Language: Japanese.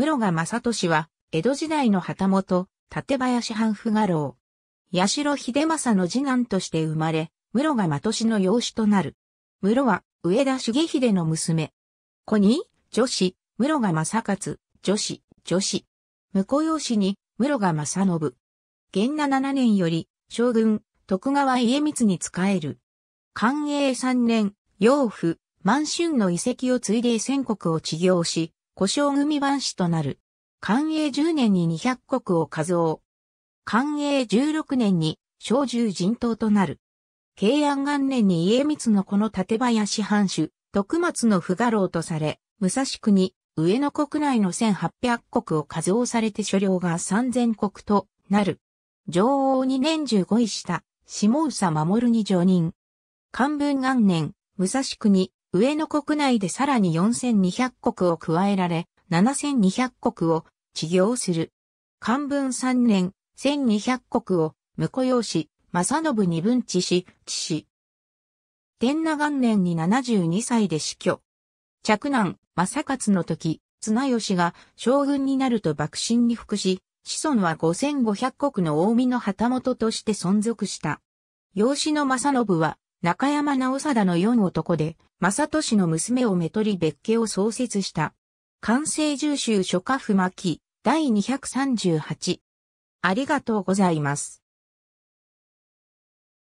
室賀正俊は、江戸時代の旗本、立林藩府画廊。八代秀政の次男として生まれ、室賀真俊の養子となる。室は、上田重秀の娘。子に、女子、室賀正勝、女子、女子。婿養子に、室賀正信。元那7年より、将軍、徳川家光に仕える。寛永3年、養父、満春の遺跡を継いで全国を治療し、故障組番氏となる。寛永10年に200国を数を。寛永16年に小獣人頭となる。慶安元年に家光のこの立林藩主、徳松の不画廊とされ、武蔵国、上野国内の1800国を数をされて所領が3000国となる。女王に年中5位した、下総守に上任。漢文元年、武蔵国、上野国内でさらに4200国を加えられ、7200国を治業する。漢文3年、1200国を婿養子、正信に分治し、治し。天那元年に72歳で死去。嫡男、正勝の時、綱吉が将軍になると幕臣に服し、子孫は5500国の大江の旗本として存続した。養子の正信は中山直貞の四男で、正俊の娘をめとり別家を創設した。完成重州書家不巻、第238。ありがとうございます。